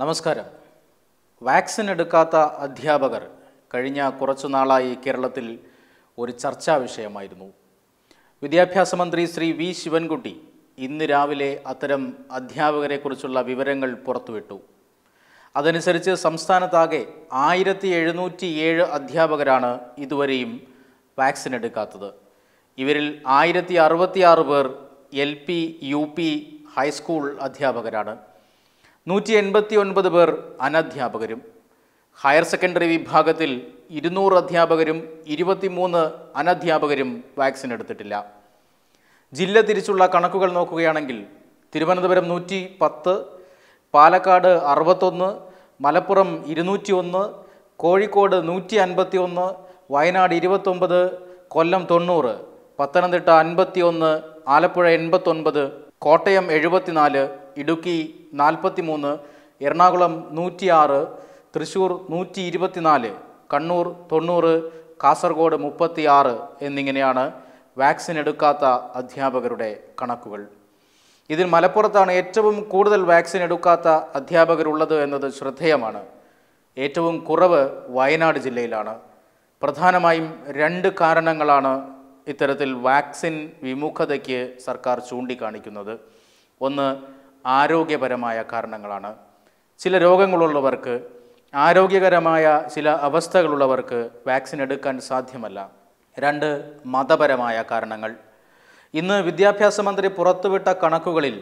നമസ്കാരം വാക്സിൻ എടുക്കാത്ത അധ്യാപകർ കഴിഞ്ഞ കുറച്ചു നാളായി കേരളത്തിൽ ഒരു ചർച്ചാ വിഷയമായിരുന്നു വിദ്യാഭ്യാസ മന്ത്രി ശ്രീ വി ശിവൻകുട്ടി ഇന്ന് രാവിലെ അത്തരം അധ്യാപകരെക്കുറിച്ചുള്ള വിവരങ്ങൾ പുറത്തുവിട്ടു അതനുസരിച്ച് സംസ്ഥാനത്താകെ ആയിരത്തി എഴുന്നൂറ്റി ഏഴ് അധ്യാപകരാണ് ഇതുവരെയും വാക്സിൻ എടുക്കാത്തത് ഇവരിൽ ആയിരത്തി ആറ് പേർ L P U P high school അധ്യാപകരാണ് നൂറ്റി എൺപത്തി ഒൻപത് പേർ അനധ്യാപകരും ഹയർ സെക്കൻഡറി വിഭാഗത്തിൽ ഇരുന്നൂറ് അധ്യാപകരും ഇരുപത്തിമൂന്ന് അനധ്യാപകരും വാക്സിൻ എടുത്തിട്ടില്ല ജില്ല തിരിച്ചുള്ള കണക്കുകൾ നോക്കുകയാണെങ്കിൽ തിരുവനന്തപുരം നൂറ്റി പത്ത് പാലക്കാട് അറുപത്തൊന്ന് മലപ്പുറം ഇരുന്നൂറ്റി ഒന്ന് കോഴിക്കോട് നൂറ്റി അൻപത്തി ഒന്ന് വയനാട് ഇരുപത്തൊമ്പത് കൊല്ലം തൊണ്ണൂറ് പത്തനംതിട്ട അൻപത്തി ഒന്ന് ആലപ്പുഴ എൺപത്തൊൻപത് കോട്ടയം എഴുപത്തിനാല് ഇടുക്കി നാൽപ്പത്തി മൂന്ന് എറണാകുളം നൂറ്റിയാറ് തൃശ്ശൂർ നൂറ്റി ഇരുപത്തിനാല് കണ്ണൂർ തൊണ്ണൂറ് കാസർഗോഡ് മുപ്പത്തിയാറ് എന്നിങ്ങനെയാണ് വാക്സിൻ എടുക്കാത്ത അധ്യാപകരുടെ കണക്കുകൾ ഇതിൽ മലപ്പുറത്താണ് ഏറ്റവും കൂടുതൽ വാക്സിൻ എടുക്കാത്ത അധ്യാപകരുള്ളത് എന്നത് ശ്രദ്ധേയമാണ് ഏറ്റവും കുറവ് വയനാട് ജില്ലയിലാണ് പ്രധാനമായും രണ്ട് കാരണങ്ങളാണ് ഇത്തരത്തിൽ വാക്സിൻ വിമുഖതയ്ക്ക് സർക്കാർ ചൂണ്ടിക്കാണിക്കുന്നത് ഒന്ന് ആരോഗ്യപരമായ കാരണങ്ങളാണ് ചില രോഗങ്ങളുള്ളവർക്ക് ആരോഗ്യകരമായ ചില അവസ്ഥകളുള്ളവർക്ക് വാക്സിൻ എടുക്കാൻ സാധ്യമല്ല രണ്ട് മതപരമായ കാരണങ്ങൾ ഇന്ന് വിദ്യാഭ്യാസ മന്ത്രി പുറത്തുവിട്ട കണക്കുകളിൽ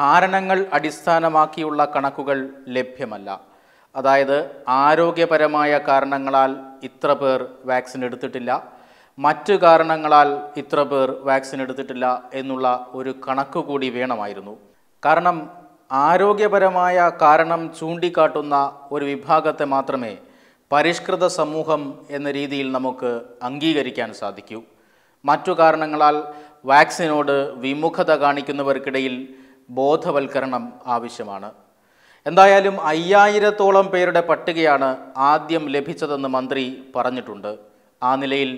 കാരണങ്ങൾ അടിസ്ഥാനമാക്കിയുള്ള കണക്കുകൾ ലഭ്യമല്ല അതായത് ആരോഗ്യപരമായ കാരണങ്ങളാൽ ഇത്ര പേർ വാക്സിൻ എടുത്തിട്ടില്ല മറ്റു കാരണങ്ങളാൽ ഇത്ര പേർ വാക്സിൻ എടുത്തിട്ടില്ല എന്നുള്ള ഒരു കണക്ക് കൂടി വേണമായിരുന്നു കാരണം ആരോഗ്യപരമായ കാരണം ചൂണ്ടിക്കാട്ടുന്ന ഒരു വിഭാഗത്തെ മാത്രമേ പരിഷ്കൃത സമൂഹം എന്ന രീതിയിൽ നമുക്ക് അംഗീകരിക്കാൻ സാധിക്കൂ മറ്റു കാരണങ്ങളാൽ വാക്സിനോട് വിമുഖത കാണിക്കുന്നവർക്കിടയിൽ ബോധവൽക്കരണം ആവശ്യമാണ് എന്തായാലും അയ്യായിരത്തോളം പേരുടെ പട്ടികയാണ് ആദ്യം ലഭിച്ചതെന്ന് മന്ത്രി പറഞ്ഞിട്ടുണ്ട് ആ നിലയിൽ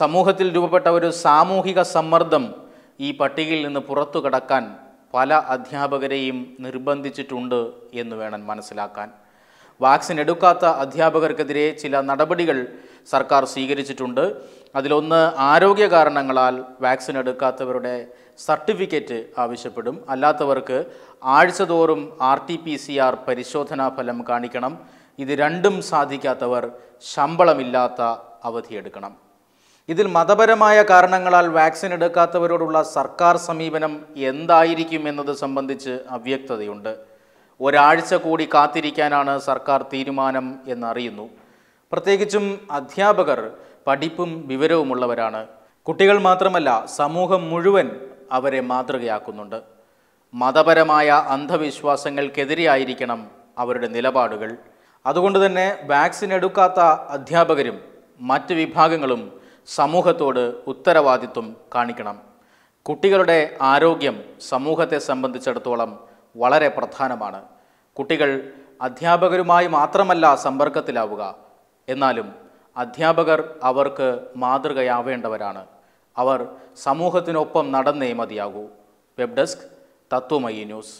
സമൂഹത്തിൽ രൂപപ്പെട്ട ഒരു സാമൂഹിക സമ്മർദ്ദം ഈ പട്ടികയിൽ നിന്ന് പുറത്തു കടക്കാൻ പല അധ്യാപകരെയും നിർബന്ധിച്ചിട്ടുണ്ട് എന്ന് വേണം മനസ്സിലാക്കാൻ വാക്സിൻ എടുക്കാത്ത അധ്യാപകർക്കെതിരെ ചില നടപടികൾ സർക്കാർ സ്വീകരിച്ചിട്ടുണ്ട് അതിലൊന്ന് ആരോഗ്യ കാരണങ്ങളാൽ വാക്സിൻ എടുക്കാത്തവരുടെ സർട്ടിഫിക്കറ്റ് ആവശ്യപ്പെടും അല്ലാത്തവർക്ക് ആഴ്ചതോറും R T P C R പരിശോധനാ ഫലം കാണിക്കണം ഇത് രണ്ടും സാധിക്കാത്തവർ ശമ്പളമില്ലാത്ത അവധിയെടുക്കണം ഇതിൽ മതപരമായ കാരണങ്ങളാൽ വാക്സിൻ എടുക്കാത്തവരോടുള്ള സർക്കാർ സമീപനം എന്തായിരിക്കും എന്നത് സംബന്ധിച്ച് അവ്യക്തതയുണ്ട് ഒരാഴ്ച കൂടി കാത്തിരിക്കാനാണ് സർക്കാർ തീരുമാനം എന്നറിയുന്നു പ്രത്യേകിച്ചും അധ്യാപകർ പഠിപ്പും വിവരവുമുള്ളവരാണ് കുട്ടികൾ മാത്രമല്ല സമൂഹം മുഴുവൻ അവരെ മാതൃകയാക്കുന്നുണ്ട് മതപരമായ അന്ധവിശ്വാസങ്ങൾക്കെതിരെയായിരിക്കണം അവരുടെ നിലപാടുകൾ അതുകൊണ്ട് തന്നെ വാക്സിൻ എടുക്കാത്ത അധ്യാപകരും മറ്റ് വിഭാഗങ്ങളും സമൂഹത്തോട് ഉത്തരവാദിത്വം കാണിക്കണം കുട്ടികളുടെ ആരോഗ്യം സമൂഹത്തെ സംബന്ധിച്ചിടത്തോളം വളരെ പ്രധാനമാണ് കുട്ടികൾ അധ്യാപകരുമായി മാത്രമല്ല സമ്പർക്കത്തിലാവുക എന്നാലും അധ്യാപകർ അവർക്ക് മാതൃകയാവേണ്ടവരാണ് അവർ സമൂഹത്തിനൊപ്പം നടന്നേ മതിയാകൂ വെബ് ഡെസ്ക് തത്വമയി ന്യൂസ്